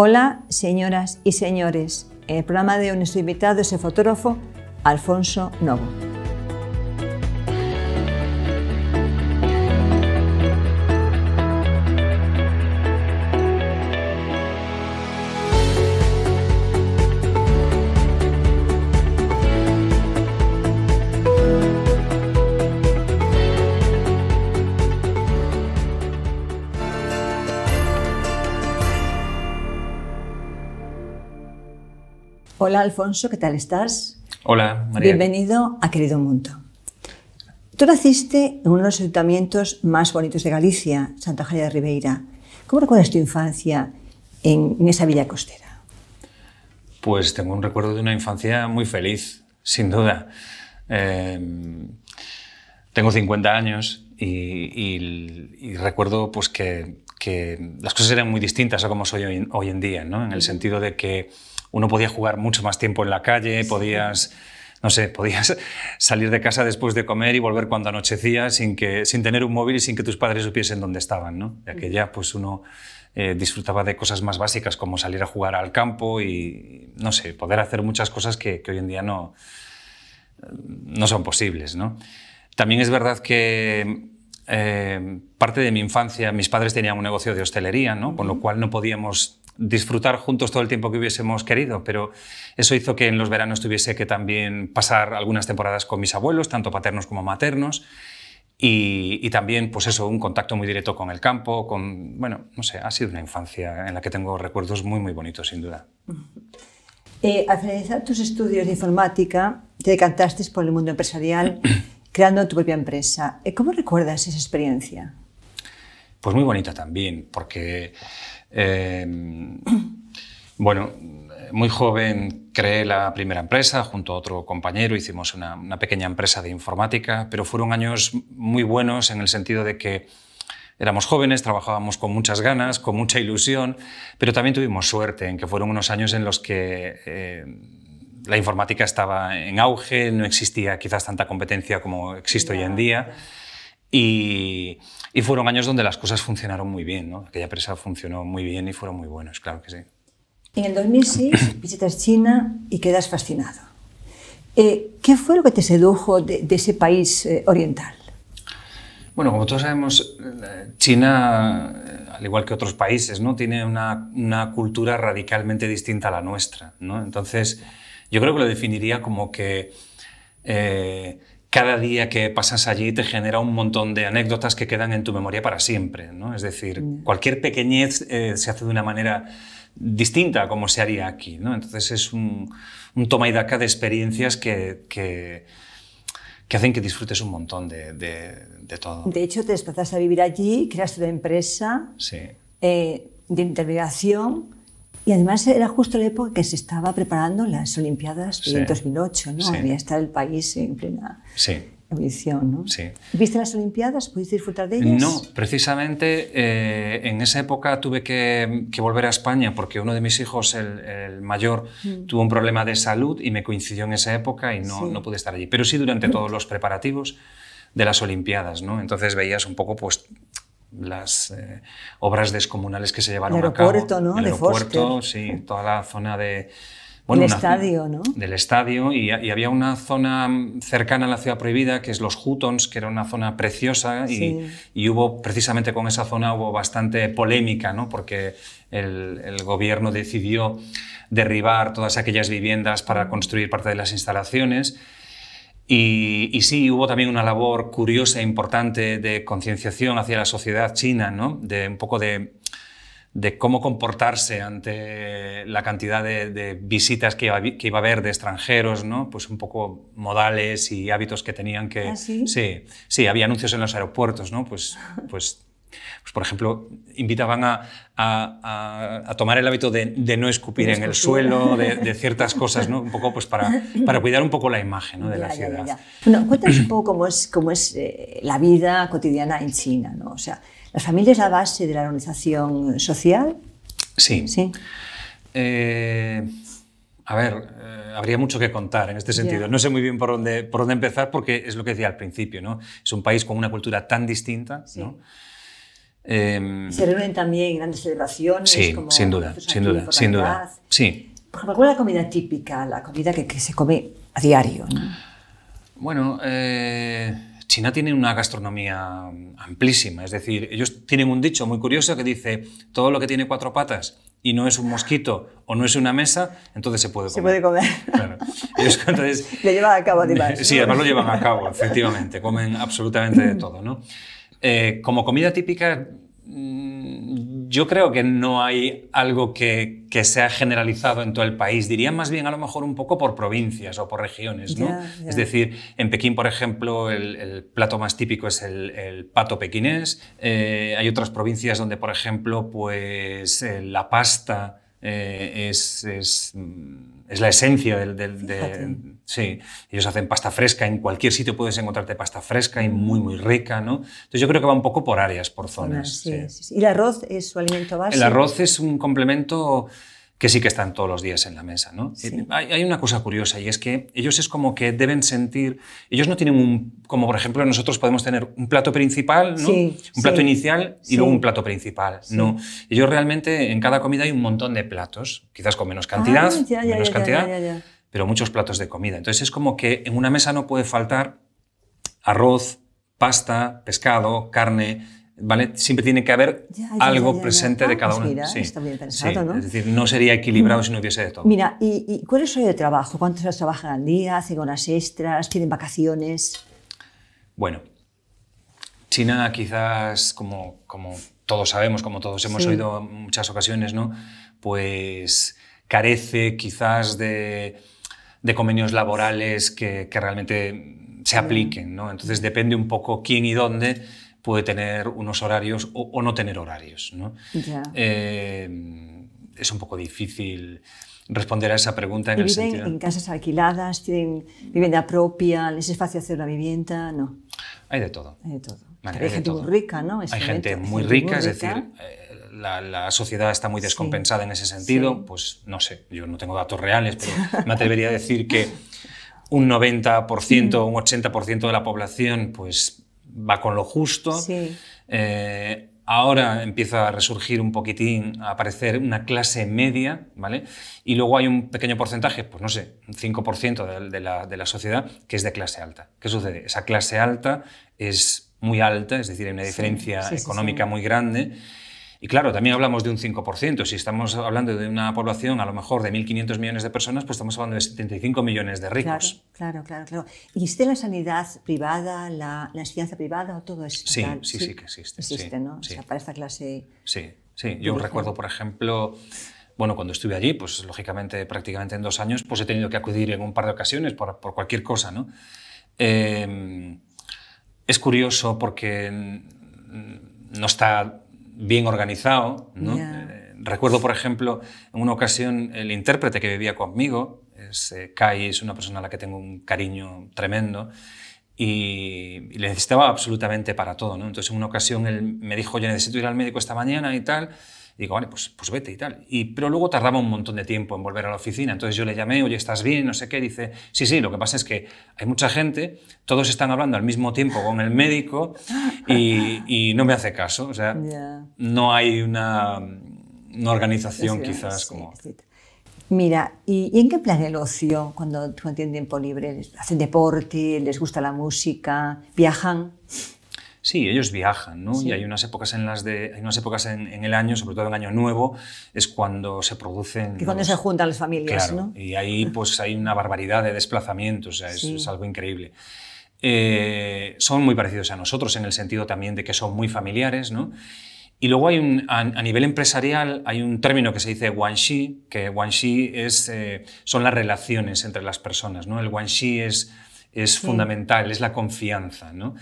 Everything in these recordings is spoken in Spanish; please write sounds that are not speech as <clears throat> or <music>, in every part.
Hola, señoras y señores. En el programa de hoy nuestro invitado es el fotógrafo Alfonso Novo. Hola Alfonso, ¿qué tal estás? Hola María. Bienvenido a Querido Mundo. Tú naciste en uno de los ayuntamientos más bonitos de Galicia, Santa Eugenia de Ribeira. ¿Cómo recuerdas tu infancia en, esa villa costera? Pues tengo un recuerdo de una infancia muy feliz, sin duda. Em, tengo 50 años y, recuerdo pues que, las cosas eran muy distintas a como soy hoy, hoy en día, ¿no? en el sentido de que uno podía jugar mucho más tiempo en la calle, podías no sé, podías <laughs> salir de casa después de comer y volver cuando anochecía sin, que, sin tener un móvil y sin que tus padres supiesen dónde estaban, Ya que mm. ya pues uno eh, disfrutaba de cosas más básicas como salir a jugar al campo y, no sé, poder hacer muchas cosas que, hoy en día no, no son posibles, También es verdad que eh, parte de mi infancia, mis padres tenían un negocio de hostelería, Con lo mm. cual no podíamos disfrutar juntos todo el tiempo que hubiésemos querido, pero eso hizo que en los veranos tuviese que también pasar algunas temporadas con mis abuelos, tanto paternos como maternos. Y, también, pues eso, un contacto muy directo con el campo, con, bueno, no sé, ha sido una infancia en la que tengo recuerdos muy, muy bonitos, sin duda. Eh, al finalizar tus estudios de informática, te decantaste por el mundo empresarial, <clears throat> creando tu propia empresa. Eh, ¿Cómo recuerdas esa experiencia? Pues muy bonita también, porque Em, bueno, muy joven creé la primera empresa junto a otro compañero, hicimos una, pequeña empresa de informática, pero fueron años muy buenos en el sentido de que éramos jóvenes, trabajábamos con muchas ganas, con mucha ilusión, pero también tuvimos suerte en que fueron unos años en los que... Eh, la informática estaba en auge, no existía quizás tanta competencia como existe hoy en día. Y, fueron años donde las cosas funcionaron muy bien, ¿no? Aquella empresa funcionó muy bien y fueron muy buenos, claro que sí. En el 2006 <coughs> visitas China y quedas fascinado. Eh, ¿Qué fue lo que te sedujo de, ese país eh, oriental? Bueno, como todos sabemos, eh, China, al igual que otros países, ¿no? tiene una, cultura radicalmente distinta a la nuestra. ¿no? Entonces, yo creo que lo definiría como que cada día que pasas allí te genera un montón de anécdotas que quedan en tu memoria para siempre. Es decir, mm. cualquier pequeñez eh, se hace de una manera distinta como se haría aquí. Entonces es un, toma y daca de experiencias que, que, hacen que disfrutes un montón de, todo. De hecho, te desplazaste a vivir allí, creaste una empresa eh, de intermediación y además era justo la época que se estaba preparando las Olimpiadas de 2008, ¿no? Había estado el país en plena sí. ¿no? Sí. ¿Viste las Olimpiadas? ¿Pudiste disfrutar de ellas? No, precisamente eh, en esa época tuve que, volver a España porque uno de mis hijos, el, mayor, mm. tuvo un problema de salud y me coincidió en esa época y no, no pude estar allí. Pero sí durante mm. todos los preparativos de las Olimpiadas, ¿no? Entonces veías un poco, pues las eh, obras descomunales que se llevaron a cabo. El aeropuerto, ¿no? El puerto sí, toda la zona de... del estadio, Del estadio, y, había una zona cercana a la ciudad prohibida, que es los Hutons, que era una zona preciosa, y, hubo, precisamente con esa zona, hubo bastante polémica, ¿no? Porque el, gobierno decidió derribar todas aquellas viviendas para mm. construir parte de las instalaciones, y, sí, hubo también una labor curiosa e importante de concienciación hacia la sociedad china, ¿no? de un poco de, de cómo comportarse ante la cantidad de, visitas que iba, que iba, a haber de extranjeros, ¿no? pues un poco modales y hábitos que tenían que... ¿Ah, sí? sí? sí, había anuncios en los aeropuertos, ¿no? pues, pues pues, por ejemplo, invitaban a, a, tomar el hábito de, no escupir en el suelo, de, <laughs> ciertas cosas, ¿no? Un poco pues para, para cuidar un poco la imagen ¿no? de la ciudad. cuéntanos un poco cómo es, cómo es eh, la vida cotidiana en China, ¿no? O sea, ¿la familia es la base de la organización social? Sí. Sí. Eh, a ver, eh, habría mucho que contar en este sentido. No sé muy bien por dónde, por dónde empezar porque es lo que decía al principio, ¿no? Es un país con una cultura tan distinta, ¿no? Em, se reúnen también grandes celebraciones. Sí, sin duda, sin duda, sin duda. Sí. ¿cuál es la comida típica, la comida que, se come a diario? Bueno, eh, China tiene una gastronomía amplísima, es decir, ellos tienen un dicho muy curioso que dice, todo lo que tiene cuatro patas y no es un mosquito o no es una mesa, entonces se puede comer. Se puede comer. <laughs> llevan a cabo, Sí, además lo llevan a cabo, efectivamente, comen absolutamente de <laughs> todo, ¿no? Eh, como comida típica, mm, yo creo que no hay algo que, sea generalizado en todo el país. Diría más bien a lo mejor un poco por provincias o por regiones, ¿no? Es decir, en Pekín, por ejemplo, el, plato más típico es el, pato pekinés eh, hay otras provincias donde, por ejemplo, pues eh, la pasta eh, es, mm, es, la esencia del... de, sí, ellos hacen pasta fresca, en cualquier sitio puedes encontrarte pasta fresca y mm. muy, muy rica, ¿no? Entonces yo creo que va un poco por áreas, por zonas. Sí, ¿Y el arroz es su alimento básico? El arroz es un complemento que sí que están todos los días en la mesa. ¿no? Eh, hay, una cosa curiosa y es que ellos es como que deben sentir, ellos no tienen un, como por ejemplo nosotros podemos tener un plato principal, ¿no? un plato inicial y luego un plato principal. No, ellos realmente en cada comida hay un montón de platos, quizás con menos cantidad, ah, menos cantidad, pero muchos platos de comida. Entonces es como que en una mesa no puede faltar arroz, pasta, pescado, carne Siempre tiene que haber algo presente de ah, cada pues uno. está bien pensado, ¿no? Es decir, no sería equilibrado si no hubiese de todo. Mira, ¿y, cuál es su de trabajo? cuántos horas trabajan al día? ¿Hacen horas extras? ¿Tienen vacaciones? Bueno, China quizás, como, todos sabemos, como todos hemos oído en muchas ocasiones, ¿no? Pues carece quizás de, convenios laborales que, que realmente se apliquen, ¿no? Entonces depende un poco quién y dónde puede tener unos horarios o, no tener horarios. ¿no? Eh, es un poco difícil responder a esa pregunta en el viven en casas alquiladas? ¿Tienen vivienda propia? ¿Les es fácil hacer una vivienda? No. Hay de todo. Hay gente muy rica, ¿no? hay gente muy rica, es decir, eh, la, sociedad está muy descompensada en ese sentido. Pues no sé, yo no tengo datos reales, pero <laughs> me atrevería a decir que un 90%, un 80% de la población, pues va con lo justo. Eh, ahora empieza a resurgir un poquitín, a aparecer una clase media, ¿vale? Y luego hay un pequeño porcentaje, pues no sé, un 5% de, la, sociedad que es de clase alta. ¿Qué sucede? Esa clase alta es muy alta, es decir, hay una diferencia económica muy grande y claro, también hablamos de un 5%. Si estamos hablando de una población a lo mejor de 1.500 millones de personas, pues estamos hablando de 75 millones de ricos. Claro, claro, claro. ¿Y existe la sanidad privada, la, enseñanza privada o todo eso? Sí, sí, sí, que existe. Existe, ¿no? O sea, para esta clase... Sí, sí. Yo recuerdo, por ejemplo bueno, cuando estuve allí, pues lógicamente prácticamente en dos años, pues he tenido que acudir en un par de ocasiones por, cualquier cosa, ¿no? Em, es curioso porque no está bien organizado. ¿no? Eh, recuerdo, por ejemplo, en una ocasión el intérprete que vivía conmigo, es, eh, Kai, es una persona a la que tengo un cariño tremendo, y, y le necesitaba absolutamente para todo. ¿no? Entonces, en una ocasión él me dijo, yo necesito ir al médico esta mañana y tal. Digo, vale, pues, pues vete y tal. Y, pero luego tardaba un montón de tiempo en volver a la oficina. Entonces yo le llamé, oye, ¿estás bien? No sé qué. Dice, sí, sí, lo que pasa es que hay mucha gente, todos están hablando al mismo tiempo con el médico y, no me hace caso. O sea, no hay una, organización quizás como... Mira, ¿y, en qué plan el ocio cuando, cuando tienen tiempo libre? ¿Hacen deporte? ¿Les gusta la música? ¿Viajan? Sí, ellos viajan, ¿no? Y hay unas épocas en las de, unas épocas en, el año, sobre todo en Año Nuevo, es cuando se producen. Que cuando se juntan las familias, ¿no? Y ahí pues hay una barbaridad de desplazamientos, o sea, es, algo increíble. Eh, son muy parecidos a nosotros en el sentido también de que son muy familiares, ¿no? Y luego hay un, a, nivel empresarial hay un término que se dice guanxi, que guanxi es, eh, son las relaciones entre las personas, ¿no? El guanxi es, es fundamental, es la confianza, ¿no?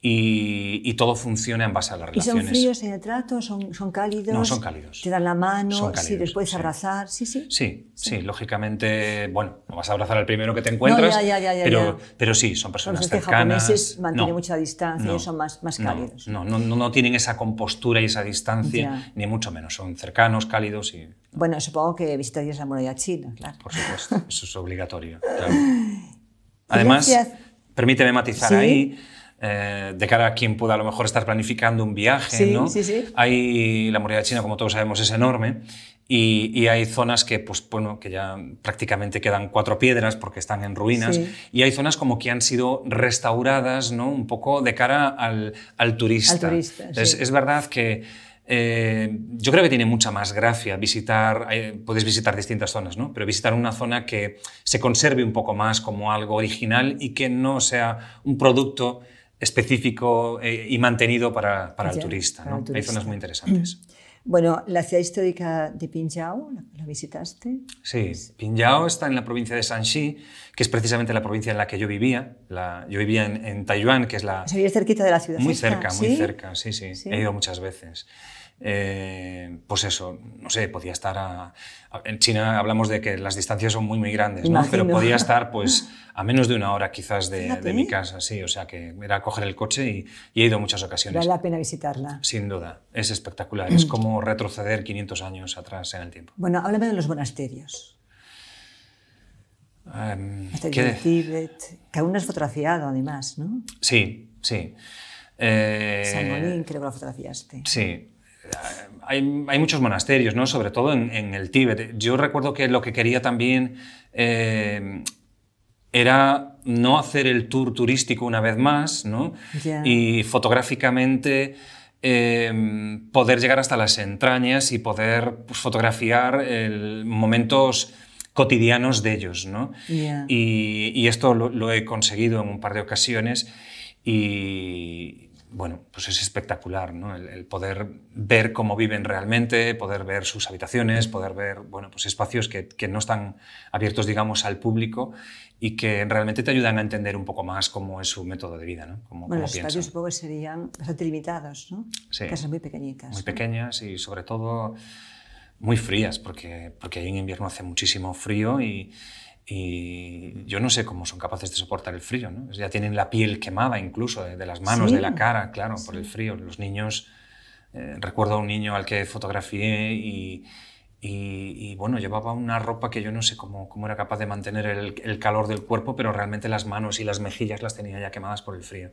y, todo funciona en base a las relaciones. ¿Y son fríos en el trato? ¿Son, son cálidos? No, son cálidos. ¿Te dan la mano? si les puedes abrazar, sí, sí. Sí, sí, lógicamente, bueno, no vas a abrazar al primero que te encuentras, no, pero, pero sí, son personas cercanas. Los mantienen mucha distancia, y son más, más cálidos. No, no, no, tienen esa compostura y esa distancia, ni mucho menos, son cercanos, cálidos y... Bueno, supongo que visitarías la muralla china, claro. Por supuesto, <laughs> eso es obligatorio, Además, permíteme matizar ahí eh, de cara a quien pueda a lo mejor estar planificando un viaje. ¿no? sí, sí. Hay, la muralla China, como todos sabemos, es enorme y, y, hay zonas que, pues, bueno, que ya prácticamente quedan cuatro piedras porque están en ruinas y hay zonas como que han sido restauradas ¿no? un poco de cara al, al turista. Al turista Es verdad que... Eh, yo creo que tiene mucha más gracia visitar, eh, podéis visitar distintas zonas, ¿no? pero visitar una zona que se conserve un poco más como algo original y que no sea un producto específico eh, y mantenido para, el turista, Hay zonas muy interesantes. <clears throat> Bueno, la ciudad histórica de Pinjao, ¿la visitaste? Sí, Pinjao está en la provincia de Shanxi, que es precisamente la provincia en la que yo vivía. yo vivía en, Taiwán, que es la... cerquita de la ciudad. Muy cerca, muy cerca, sí, sí, He ido muchas veces. Eh, pues eso, no sé, podía estar a, en China hablamos de que las distancias son muy muy grandes, ¿no? pero podía estar <laughs> pues a menos de una hora quizás de, mi casa, sí, o sea que era coger el coche y, he ido muchas ocasiones. Vale la pena visitarla. Sin duda, es espectacular, es mm. como retroceder 500 años atrás en el tiempo. Bueno, háblame de los monasterios. Um, em, que... que aún no has fotografiado además, ¿no? Sí, sí. Eh, San Molín creo que lo fotografiaste. Sí, hay, muchos monasterios, ¿no? sobre todo en, el Tíbet. Yo recuerdo que lo que quería también eh, era no hacer el tour turístico una vez más ¿no? y fotográficamente eh, poder llegar hasta las entrañas y poder pues, fotografiar momentos cotidianos de ellos. ¿no? Y, esto lo, lo he conseguido en un par de ocasiones y, bueno, pues es espectacular, ¿no? El, poder ver cómo viven realmente, poder ver sus habitaciones, poder ver, bueno, pues espacios que, no están abiertos, digamos, al público y que realmente te ayudan a entender un poco más cómo es su método de vida, ¿no? bueno, los espacios supongo serían bastante limitados, ¿no? Sí, Casas muy pequeñitas. Muy pequeñas y sobre todo muy frías, porque, porque ahí en invierno hace muchísimo frío y y yo no sé cómo son capaces de soportar el frío, ¿no? Ya tienen la piel quemada incluso eh, de, las manos, de la cara, claro, por el frío. Los niños, eh, recuerdo a un niño al que fotografié y, y, bueno, llevaba una ropa que yo no sé cómo, cómo era capaz de mantener el, calor del cuerpo, pero realmente las manos y las mejillas las tenía ya quemadas por el frío.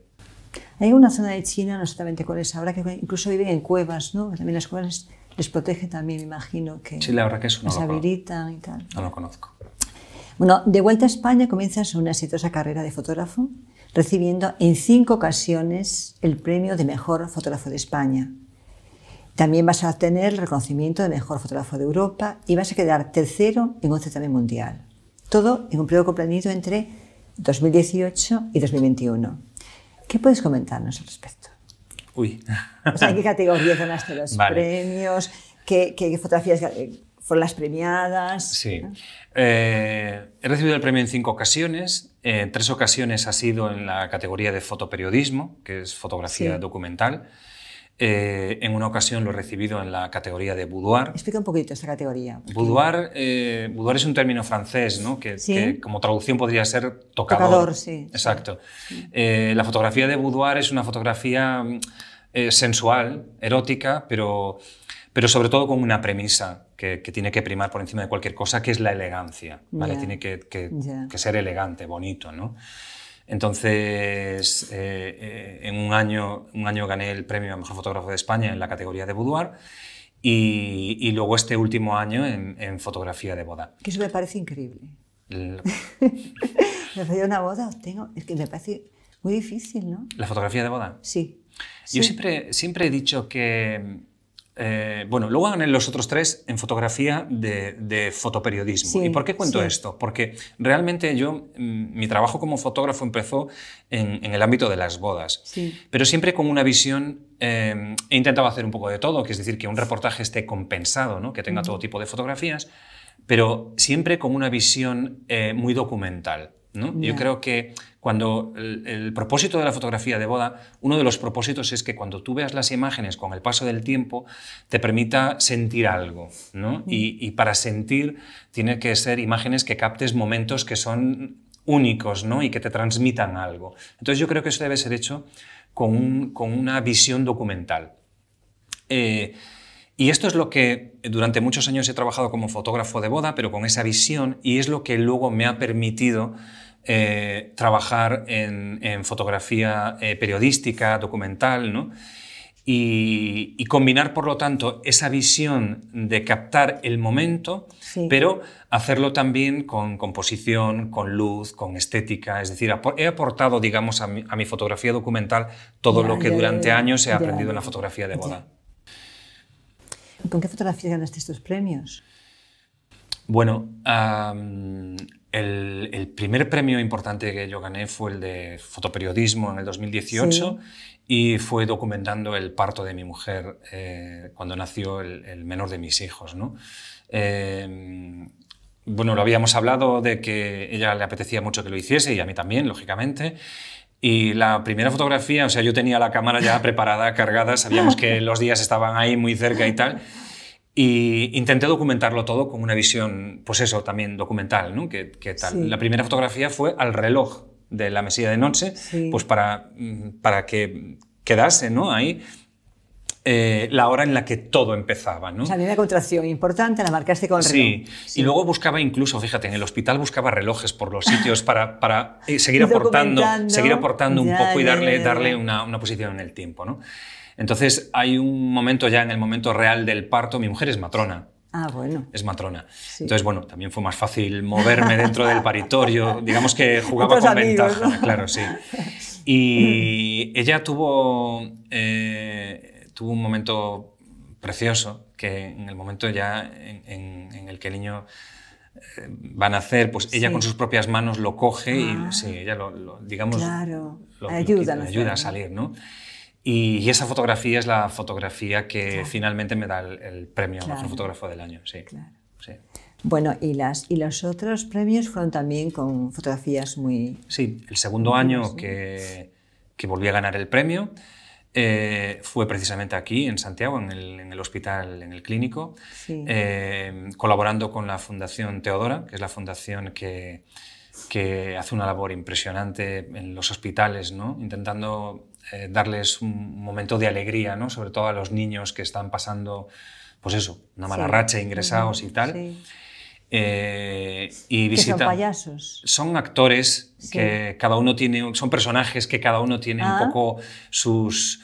Hay una zona de China, no exactamente cuál es ahora, que incluso viven en cuevas, ¿no? También las cuevas les protege también, me imagino que... Sí, la verdad que es no habilitan y tal. No lo conozco. Bueno, de vuelta a España comienzas una exitosa carrera de fotógrafo, recibiendo en cinco ocasiones el premio de mejor fotógrafo de España. También vas a obtener el reconocimiento de mejor fotógrafo de Europa y vas a quedar tercero en un certamen mundial. Todo en un periodo comprendido entre 2018 y 2021. ¿Qué puedes comentarnos al respecto? Uy. ¿qué categoría ganaste los <laughs> premios? ¿Qué, fotografías fotografías fueron las premiadas. Sí. Eh, he recibido el premio en cinco ocasiones. En tres ocasiones ha sido en la categoría de fotoperiodismo, que es fotografía documental. Eh, en una ocasión lo he recibido en la categoría de boudoir. Explica un poquito esta categoría. Boudoir, eh, boudoir es un término francés, ¿no? que, como traducción podría ser tocador. Tocador, sí. Exacto. la fotografía de boudoir es una fotografía mm, sensual, erótica, pero pero sobre todo con una premisa que, tiene que primar por encima de cualquier cosa, que es la elegancia. ¿vale? Tiene que, ser elegante, bonito. ¿no? Entonces, eh, eh, en un año, un año gané el premio a Mejor Fotógrafo de España en la categoría de boudoir. Y, luego este último año en, fotografía de boda. Que eso me parece increíble. <laughs> Me falló una boda, tengo, es que me parece muy difícil, ¿no? ¿La fotografía de boda? Sí. Yo Siempre, siempre he dicho que, eh, bueno, luego en los otros tres en fotografía de, fotoperiodismo. ¿Y por qué cuento esto? Porque realmente yo, mm, mi trabajo como fotógrafo empezó en, el ámbito de las bodas, pero siempre con una visión eh, he intentado hacer un poco de todo, que es decir, que un reportaje esté compensado, ¿no? que tenga todo tipo de fotografías, pero siempre con una visión eh, muy documental. ¿no? Yo creo que cuando el, propósito de la fotografía de boda, uno de los propósitos es que cuando tú veas las imágenes con el paso del tiempo, te permita sentir algo, y, para sentir tiene que ser imágenes que captes momentos que son únicos, Y que te transmitan algo. Entonces yo creo que eso debe ser hecho con, una visión documental. Eh, y esto es lo que durante muchos años he trabajado como fotógrafo de boda, pero con esa visión, y es lo que luego me ha permitido eh, trabajar en, fotografía eh, periodística, documental, ¿no? Y, combinar, por lo tanto, esa visión de captar el momento, pero hacerlo también con composición, con luz, con estética. Es decir, he aportado, digamos, a mi, fotografía documental todo lo que durante años he aprendido en la fotografía de boda. ¿Con qué fotografía ganaste estos premios? Bueno, el, primer premio importante que yo gané fue el de fotoperiodismo en el 2018 y fue documentando el parto de mi mujer eh, cuando nació el, menor de mis hijos. ¿no? Eh, bueno, lo habíamos hablado de que ella le apetecía mucho que lo hiciese y a mí también, lógicamente. Y la primera fotografía, o sea, yo tenía la cámara ya preparada, cargada, sabíamos que <laughs> los días estaban ahí muy cerca y tal. Y intenté documentarlo todo con una visión, pues eso, también documental, ¿no? tal? La primera fotografía fue al reloj de la mesilla de noche, pues para, mm, para que quedase, ¿no? Ahí eh, la hora en la que todo empezaba. ¿no? O sea, contracción importante, la marcaste con el reloj. Sí, y luego buscaba incluso, fíjate, en el hospital buscaba relojes por los sitios para, para eh, seguir <laughs> aportando, seguir aportando un poco y darle, darle una, una, posición en el tiempo. ¿no? Entonces hay un momento ya en el momento real del parto, mi mujer es matrona. Ah, bueno. Es matrona. Entonces, bueno, también fue más fácil moverme dentro del paritorio. <laughs> Digamos que jugaba con ventaja, claro, sí. Y <laughs> ella tuvo, eh, tuvo un momento precioso, que en el momento ya en, el que el niño eh, va a hacer, pues ella con sus propias manos lo coge y ah. sí, ella lo, digamos, ayuda a salir, ¿no? Y, esa fotografía es la fotografía que finalmente me da el, premio claro. Mejor Fotógrafo del Año. Sí. Claro. Bueno, y, las, y los otros premios fueron también con fotografías muy... Sí, el segundo año que, que, volví a ganar el premio eh, fue precisamente aquí, en Santiago, en el, hospital, en el clínico, eh, colaborando con la Fundación Teodora, que es la fundación que, que hace una labor impresionante en los hospitales, ¿no? intentando eh, darles un momento de alegría, ¿no? sobre todo a los niños que están pasando, pues eso, una mala racha, ingresados y tal. Eh, y visitan. son payasos. Son actores que cada uno tiene, son personajes que cada uno tiene un ah. poco sus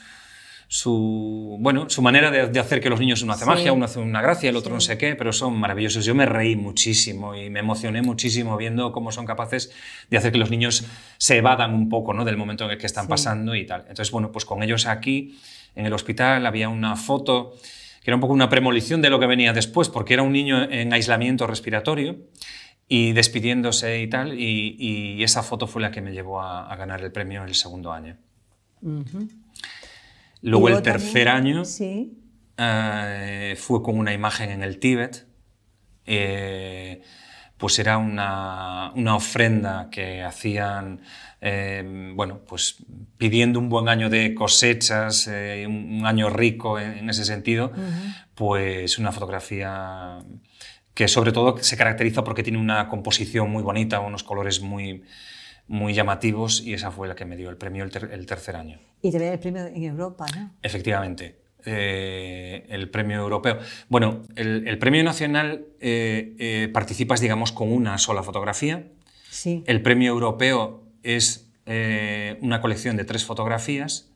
su, bueno, su manera de, hacer que los niños uno hace magia, uno hace una gracia, el otro no sé qué, pero son maravillosos. Yo me reí muchísimo y me emocioné muchísimo viendo cómo son capaces de hacer que los niños se evadan un poco ¿no? del momento en el que están pasando y tal. Entonces, bueno, pues con ellos aquí en el hospital había una foto que era un poco una premolición de lo que venía después, porque era un niño en aislamiento respiratorio y despidiéndose y tal, y, esa foto fue la que me llevó a, ganar el premio el segundo año. Luego el tercer año eh, fue con una imagen en el Tíbet. Eh, pues era una, ofrenda que hacían, eh, bueno, pues pidiendo un buen año de cosechas, un año rico en, ese sentido, pues una fotografía que sobre todo se caracteriza porque tiene una composición muy bonita, unos colores muy, muy llamativos y esa fue la que me dio el premio el, tercer año. Y te el premio en Europa, ¿no? Efectivamente. Eh, el premio europeo. Bueno, el, premio nacional eh, eh, participas, digamos, con una sola fotografía. Sí. El premio europeo es una colección de tres fotografías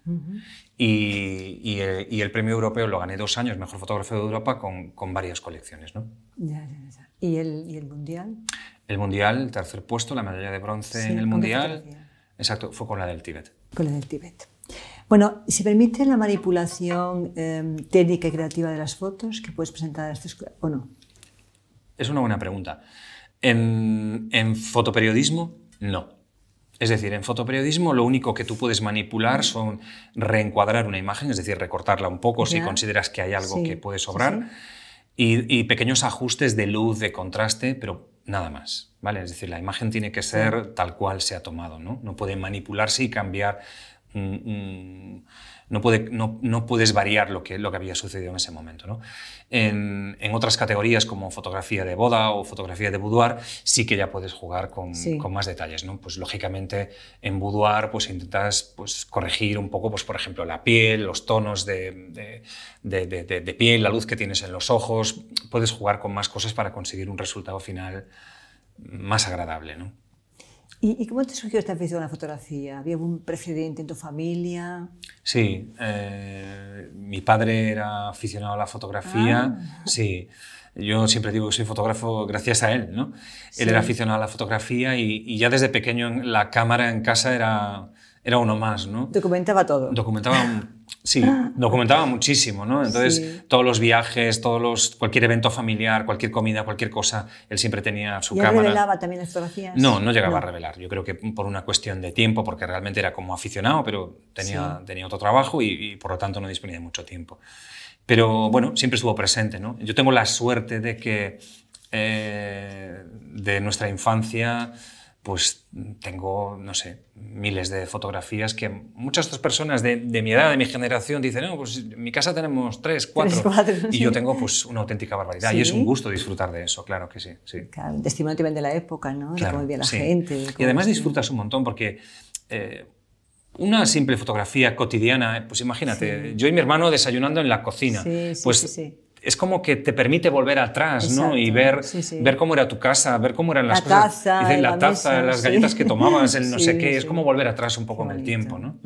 y, el, premio europeo lo gané dos años, mejor fotógrafo de Europa, con, varias colecciones. ¿no? ¿Y, el, ¿Y el mundial? El mundial, tercer puesto, la medalla de bronce en el mundial. Exacto, fue con la del Tíbet. Con la del Tíbet. Bueno, si permite la manipulación em, técnica y creativa de las fotos que puedes presentar a estos, o no. Es una buena pregunta. En, en, fotoperiodismo, no. Es decir, en fotoperiodismo lo único que tú puedes manipular son reencuadrar una imagen, es decir, recortarla un poco si consideras que hay algo que puede sobrar, Y, y, pequeños ajustes de luz, de contraste, pero nada más, ¿vale? Es decir, la imagen tiene que ser tal cual se ha tomado, ¿no? No puede manipularse y cambiar no, puede, puedes variar lo que, lo que había sucedido en ese momento. ¿no? En, otras categorías como fotografía de boda o fotografía de boudoir sí que ya puedes jugar con, más detalles. ¿no? Pues lógicamente en boudoir pues, intentas pues, corregir un poco, pues, por ejemplo, la piel, los tonos de, de, piel, la luz que tienes en los ojos. Puedes jugar con más cosas para conseguir un resultado final más agradable. ¿no? ¿Y, cómo te surgió esta afición a la fotografía? ¿Había algún precedente en tu familia? Sí, eh, mi padre era aficionado a la fotografía, ah. sí. Yo siempre digo que soy fotógrafo gracias a él, ¿no? Él era aficionado a la fotografía y, ya desde pequeño la cámara en casa era, era uno más, ¿no? Documentaba todo. Documentaba Sí, ah. documentaba muchísimo, ¿no? Entonces, todos los viajes, todos los, cualquier evento familiar, cualquier comida, cualquier cosa, él siempre tenía su ¿Y cámara. revelaba también las fotografías? No, no llegaba a revelar. Yo creo que por una cuestión de tiempo, porque realmente era como aficionado, pero tenía, tenía otro trabajo y, por lo tanto no disponía de mucho tiempo. Pero bueno, siempre estuvo presente, ¿no? Yo tengo la suerte de que eh, de nuestra infancia pues tengo, no sé, miles de fotografías que muchas otras personas de, mi edad, de mi generación, dicen, no, pues mi casa tenemos tres, cuatro. y yo tengo pues una auténtica barbaridad. Y es un gusto disfrutar de eso, claro que sí. sí. Claro, de la época, ¿no? de cómo vivía la gente. Y además disfrutas un montón porque... Eh, una simple fotografía cotidiana, pues imagínate, yo y mi hermano desayunando en la cocina. pues es como que te permite volver atrás, ¿no? Y ver, ver cómo era tu casa, ver cómo eran las la cosas. la, taza, las galletas que tomabas, el <laughs> no sé qué. Es como volver atrás un poco en el tiempo, ¿no?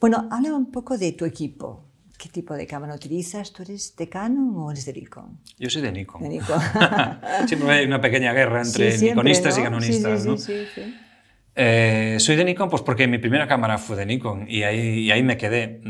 Bueno, habla un poco de tu equipo. ¿Qué tipo de cámara utilizas? ¿Tú eres de Canon o eres de Nikon? Yo soy de Nikon. siempre <laughs> hay una pequeña guerra entre Nikonistas y Canonistas, ¿no? Eh, soy de Nikon pues porque mi primera cámara fue de Nikon y ahí me quedé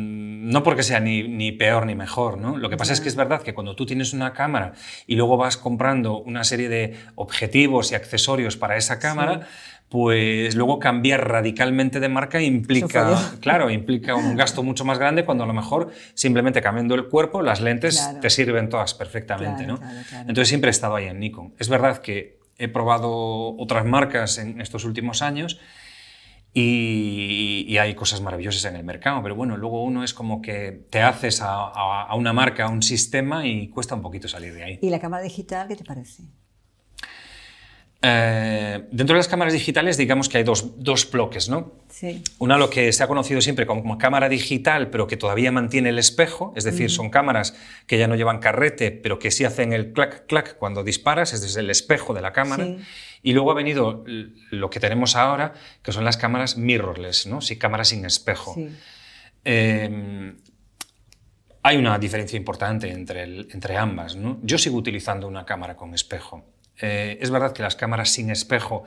no porque sea ni, peor ni mejor, ¿no? Lo que pasa es que es verdad que cuando tú tienes una cámara y luego vas comprando una serie de objetivos y accesorios para esa cámara, pues luego cambiar radicalmente de marca implica, claro, implica un gasto mucho más grande cuando a lo mejor simplemente cambiando el cuerpo, las lentes te sirven todas perfectamente, ¿no? Entonces siempre he estado ahí en Nikon. Es verdad que he probado otras marcas en estos últimos años y, hay cosas maravillosas en el mercado, pero bueno, luego uno es como que te haces a, una marca, a un sistema y cuesta un poquito salir de ahí. ¿Y la cámara digital qué te parece? Eh, dentro de las cámaras digitales digamos que hay dos, dos bloques, ¿no? Sí. Una lo que se ha conocido siempre como, cámara digital, pero que todavía mantiene el espejo, es decir, son cámaras que ya no llevan carrete, pero que sí hacen el clac, clac cuando disparas, es desde el espejo de la cámara. Y luego ha venido lo que tenemos ahora, que son las cámaras mirrorless, ¿no? Sí, cámaras sin espejo. Em, hay una diferencia importante entre, entre ambas. Yo sigo utilizando una cámara con espejo. Eh, es verdad que las cámaras sin espejo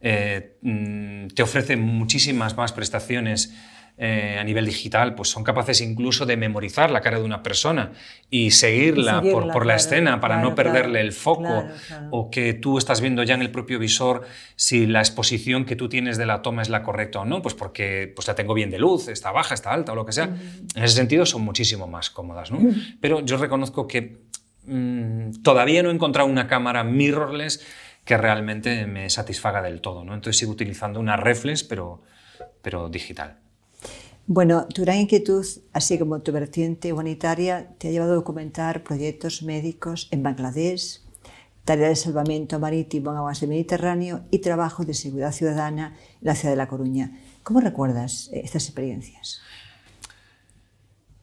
eh, mm, te ofrecen muchísimas más prestaciones eh, a nivel digital, pues son capaces incluso de memorizar la cara de una persona y seguirla, por, la escena para no perderle el foco o que tú estás viendo ya en el propio visor si la exposición que tú tienes de la toma es la correcta o no, pues porque pues la tengo bien de luz, está baja, está alta o lo que sea. En ese sentido son muchísimo más cómodas, ¿no? Pero yo reconozco que mm, todavía no he encontrado una cámara mirrorless que realmente me satisfaga del todo, ¿no? Entonces sigo utilizando una reflex, pero, pero digital. Bueno, tu gran inquietud, así como tu vertiente humanitaria, te ha llevado a documentar proyectos médicos en Bangladesh, tarea de salvamento marítimo en aguas del Mediterráneo y trabajo de seguridad ciudadana en la ciudad de La Coruña. ¿Cómo recuerdas eh, estas experiencias?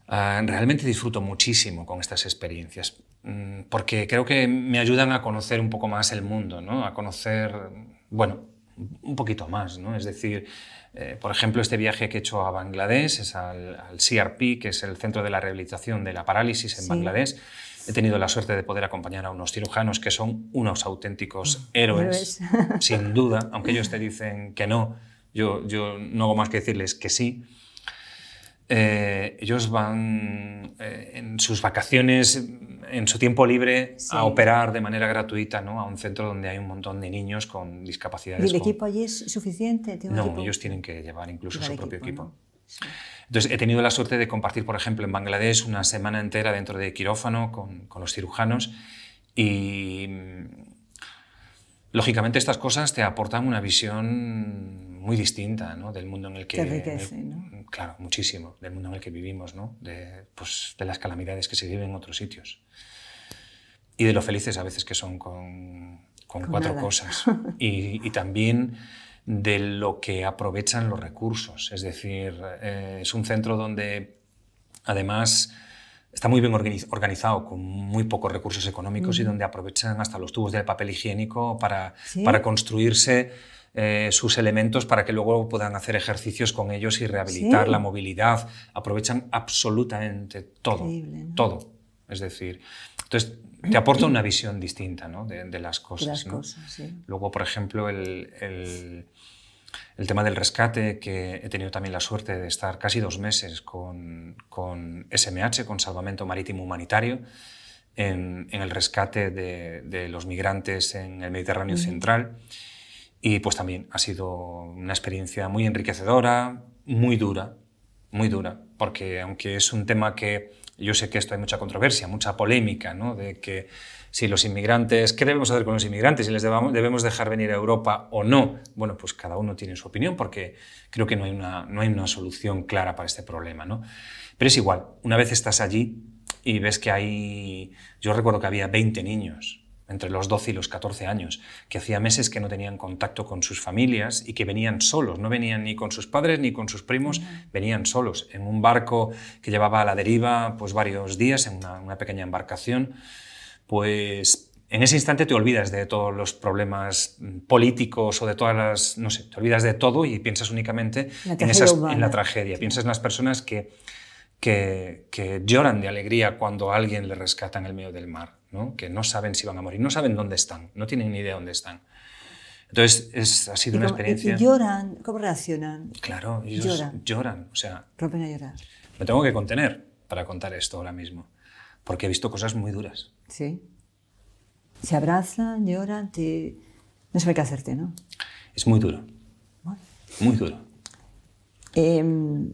Ah, realmente disfruto muchísimo con estas experiencias, mm, porque creo que me ayudan a conocer un poco más el mundo, ¿no? a conocer, bueno, un poquito más, ¿no? es decir, eh, por ejemplo, este viaje que he hecho a Bangladesh es al, CRP, que es el Centro de la Rehabilitación de la Parálisis en Bangladesh. He tenido la suerte de poder acompañar a unos cirujanos que son unos auténticos héroes, <laughs> sin duda, aunque ellos te dicen que no, yo, yo no hago más que decirles que sí. Eh, ellos van eh, en sus vacaciones en su tiempo libre a operar de manera gratuita ¿no? a un centro donde hay un montón de niños con discapacidades. ¿Y el equipo allí es suficiente? no, ellos tienen que llevar incluso su propio equipo. Entonces, he tenido la suerte de compartir, por ejemplo, en Bangladesh una semana entera dentro de quirófano con, con los cirujanos y Lógicamente estas cosas te aportan una visión muy distinta del mundo en el que... Claro, muchísimo, del mundo en el que vivimos, ¿no? Pues, de, las calamidades que se viven en otros sitios. Y de lo felices a veces que son con, cuatro cosas. <laughs> Y, también de lo que aprovechan los recursos. Es decir, eh, es un centro donde además está muy bien organizado, con muy pocos recursos económicos y donde aprovechan hasta los tubos del papel higiénico para, para construirse eh, sus elementos para que luego puedan hacer ejercicios con ellos y rehabilitar la movilidad. Aprovechan absolutamente todo, todo. Es decir, entonces te aporta una visión distinta de, las cosas. Luego, por ejemplo, el el tema del rescate, que he tenido también la suerte de estar casi dos meses con, con SMH, con Salvamento Marítimo Humanitario, en, el rescate de, los migrantes en el Mediterráneo Central. Y pues también ha sido una experiencia muy enriquecedora, muy dura, muy dura, porque aunque es un tema que yo sé que esto hay mucha controversia, mucha polémica, ¿no? de que si los inmigrantes, ¿qué debemos hacer con los inmigrantes? Si les debemos dejar venir a Europa o no. Bueno, pues cada uno tiene su opinión porque creo que no hay una, no hay una solución clara para este problema. ¿no? Pero es igual, una vez estás allí y ves que hay, yo recuerdo que había 20 niños entre los 12 y los 14 años, que hacía meses que no tenían contacto con sus familias y que venían solos, no venían ni con sus padres ni con sus primos, venían solos, en un barco que llevaba a la deriva pues, varios días, en una, pequeña embarcación, pues en ese instante te olvidas de todos los problemas mm, políticos o de todas las, no sé, te olvidas de todo y piensas únicamente en, la tragedia, piensas en las personas que, que, lloran de alegría cuando alguien le rescata en el medio del mar que no saben si van a morir, no saben dónde están, no tienen ni idea dónde están. Entonces, ha sido una experiencia. ¿Y lloran? ¿Cómo reaccionan? Claro, ellos lloran. o sea, Rompen a llorar. Me tengo que contener para contar esto ahora mismo, porque he visto cosas muy duras. Sí. Se abrazan, lloran, te... no sabe qué hacerte, ¿no? Es muy duro. Muy duro. Em,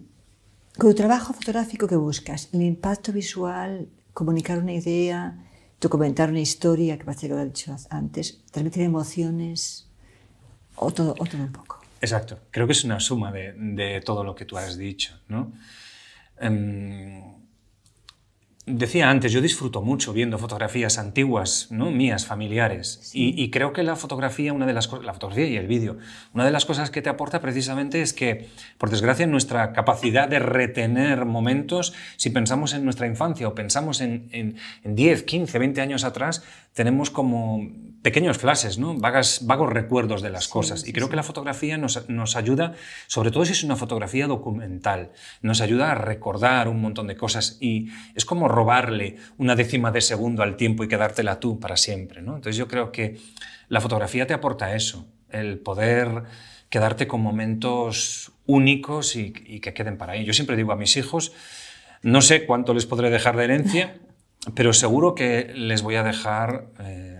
con tu trabajo fotográfico que buscas, el impacto visual, comunicar una idea, comentar una historia, que parece que lo he dicho antes, transmitir emociones o todo, un poco. Exacto, creo que es una suma de, de todo lo que tú has dicho. ¿no? Em, decía antes, yo disfruto mucho viendo fotografías antiguas, ¿no? mías, familiares. Y, creo que la fotografía, una de las la fotografía y el vídeo, una de las cosas que te aporta precisamente es que, por desgracia, nuestra capacidad de retener momentos, si pensamos en nuestra infancia o pensamos en, en 10, 15, 20 años atrás, tenemos como pequeños flashes, ¿no? Vagas, vagos recuerdos de las cosas. y creo que la fotografía nos, nos, ayuda, sobre todo si es una fotografía documental, nos ayuda a recordar un montón de cosas y es como robarle una décima de segundo al tiempo y quedártela tú para siempre, ¿no? Entonces yo creo que la fotografía te aporta eso, el poder quedarte con momentos únicos y, que queden para ahí. Yo siempre digo a mis hijos, no sé cuánto les podré dejar de herencia, <laughs> pero seguro que les voy a dejar... Eh,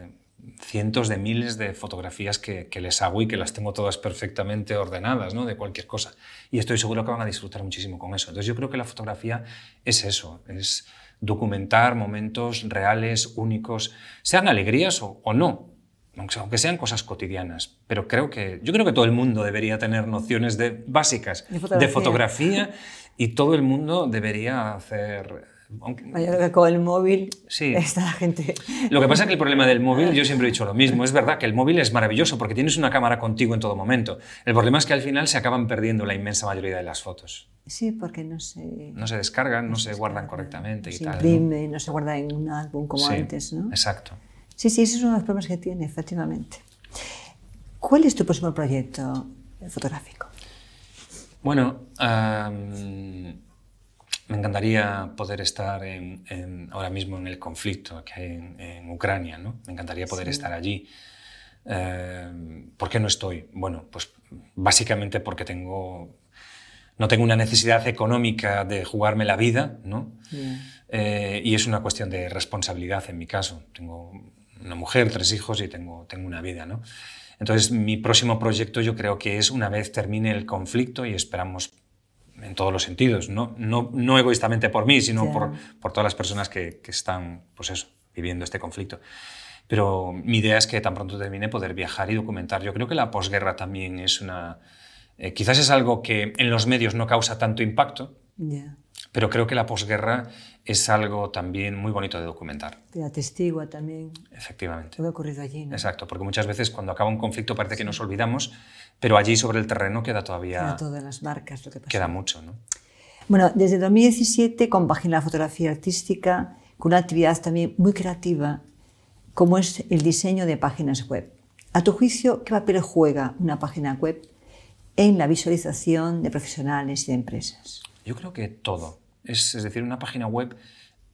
cientos de miles de fotografías que, les hago y que las tengo todas perfectamente ordenadas, ¿no? De cualquier cosa. Y estoy seguro que van a disfrutar muchísimo con eso. Entonces yo creo que la fotografía es eso, es documentar momentos reales, únicos, sean alegrías o, no, aunque sean cosas cotidianas. Pero creo que, yo creo que todo el mundo debería tener nociones de, básicas de fotografía. de fotografía y todo el mundo debería hacer con el móvil está la gente. Lo que pasa es que el problema del móvil, yo siempre he dicho lo mismo, es verdad que el móvil es maravilloso porque tienes una cámara contigo en todo momento. El problema es que al final se acaban perdiendo la inmensa mayoría de las fotos. Sí, porque no se... No se descargan, no, se, guardan correctamente. No se y tal, imprime, ¿no? se guarda en un álbum como antes, ¿no? Exacto. Sí, sí, ese es uno de los problemas que tiene, efectivamente. ¿Cuál es tu próximo proyecto fotográfico? Bueno, me encantaría poder estar en, ahora mismo en el conflicto que hay en, Ucrania, ¿no? Me encantaría poder estar allí. Eh, ¿Por qué no estoy? Bueno, pues básicamente porque tengo, no tengo una necesidad económica de jugarme la vida, ¿no? Eh, y es una cuestión de responsabilidad en mi caso. Tengo una mujer, tres hijos y tengo, tengo una vida, ¿no? Entonces, mi próximo proyecto yo creo que es una vez termine el conflicto y esperamos en todos los sentidos, no, no, no egoístamente por mí, sino por, por, todas las personas que, que están pues eso, viviendo este conflicto. Pero mi idea es que tan pronto termine poder viajar y documentar. Yo creo que la posguerra también es una... Eh, quizás es algo que en los medios no causa tanto impacto, pero creo que la posguerra es algo también muy bonito de documentar. Te atestigua también. Efectivamente. Lo ha ocurrido allí. Exacto, porque muchas veces cuando acaba un conflicto parece que nos olvidamos, pero allí sobre el terreno queda todavía. todas las marcas, lo que pasa. Queda mucho, ¿no? Bueno, desde 2017 página de fotografía artística con una actividad también muy creativa, como es el diseño de páginas web. A tu juicio, ¿qué papel juega una página web en la visualización de profesionales y de empresas? Yo creo que todo. Es, decir, una página web,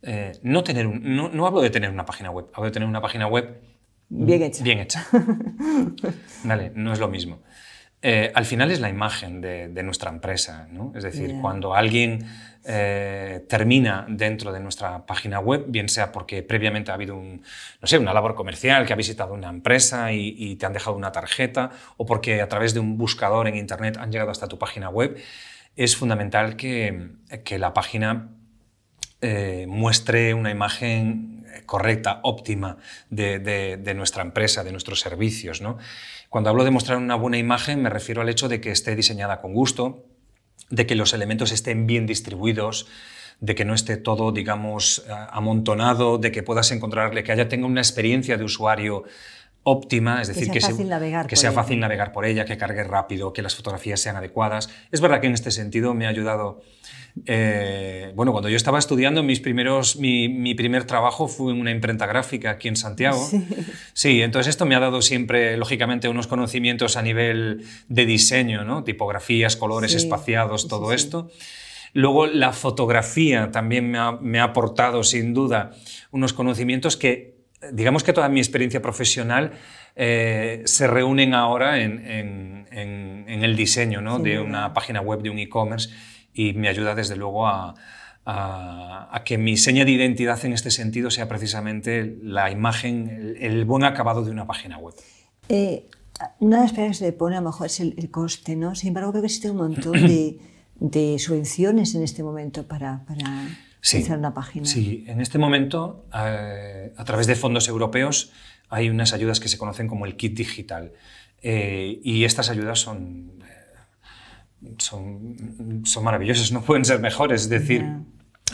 eh, no, tener un, no, hablo de tener una página web, hablo de tener una página web bien hecha. Bien hecha. Dale, <laughs> no es lo mismo. Eh, al final es la imagen de, nuestra empresa, Es decir, cuando alguien eh, termina dentro de nuestra página web, bien sea porque previamente ha habido un, no sé, una labor comercial, que ha visitado una empresa y te han dejado una tarjeta, o porque a través de un buscador en Internet han llegado hasta tu página web, es fundamental que, la página eh, muestre una imagen correcta, óptima de, nuestra empresa, de nuestros servicios. Cuando hablo de mostrar una buena imagen me refiero al hecho de que esté diseñada con gusto, de que los elementos estén bien distribuidos, de que no esté todo, digamos, amontonado, de que puedas encontrarle, que haya tenga una experiencia de usuario óptima, es decir, que sea, fácil, navegar, por fácil navegar por ella, que cargue rápido, que las fotografías sean adecuadas. Es verdad que en este sentido me ha ayudado... Eh, bueno, cuando yo estaba estudiando, mis primeros, mi, primer trabajo fue en una imprenta gráfica aquí en Santiago. Sí. entonces esto me ha dado siempre, lógicamente, unos conocimientos a nivel de diseño, tipografías, colores espaciados, todo esto. Luego la fotografía también me me ha aportado, sin duda, unos conocimientos que digamos que toda mi experiencia profesional eh, se reúnen ahora en, el diseño de una página web, de un e-commerce, y me ayuda desde luego a, que mi seña de identidad en este sentido sea precisamente la imagen, el, buen acabado de una página web. Eh, una de las preguntas que se le pone a lo mejor es el, coste, ¿no? Sin embargo, creo que existe un montón de, subvenciones en este momento para sí, en este momento, eh, a través de fondos europeos, hay unas ayudas que se conocen como el kit digital. Eh, y estas ayudas eh, son, son, maravillosas, no pueden ser mejores. Es decir,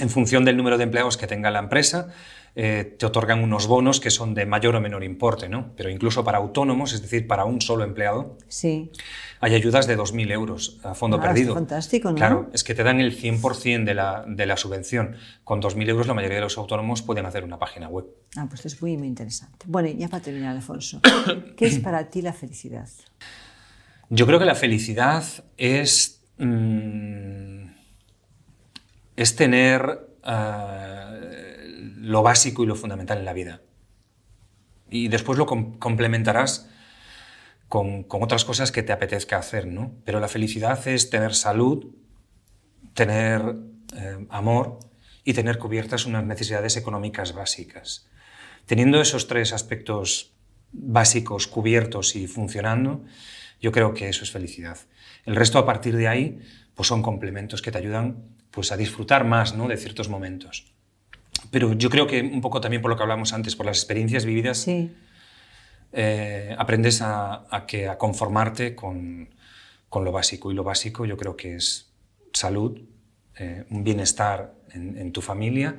en función del número de empleados que tenga la empresa, eh, te otorgan unos bonos que son de mayor o menor importe, ¿no? Pero incluso para autónomos, es decir, para un solo empleado, sí. hay ayudas de 2.000 euros a fondo ah, perdido. fantástico, ¿no? Claro, es que te dan el 100% de la, de la subvención. Con 2.000 euros la mayoría de los autónomos pueden hacer una página web. Ah, pues es muy, muy interesante. Bueno, y ya para terminar, Alfonso, <coughs> ¿qué es para ti la felicidad? Yo creo que la felicidad es... Mm, es tener... Ah, lo básico y lo fundamental en la vida. Y después lo complementarás con, otras cosas que te apetezca hacer, ¿no? Pero la felicidad es tener salud, tener eh, amor y tener cubiertas unas necesidades económicas básicas. Teniendo esos tres aspectos básicos cubiertos y funcionando, yo creo que eso es felicidad. El resto a partir de ahí pues son complementos que te ayudan pues a disfrutar más ¿no? de ciertos momentos. Pero yo creo que un poco también por lo que hablamos antes, por las experiencias vividas, eh, aprendes a, que, a conformarte con, con, lo básico. Y lo básico yo creo que es salud, eh, un bienestar en, tu familia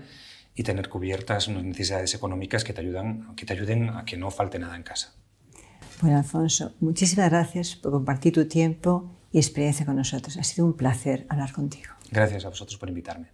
y tener cubiertas unas necesidades económicas que te, ayudan, que te ayuden a que no falte nada en casa. Bueno, Alfonso, muchísimas gracias por compartir tu tiempo y experiencia con nosotros. Ha sido un placer hablar contigo. Gracias a vosotros por invitarme.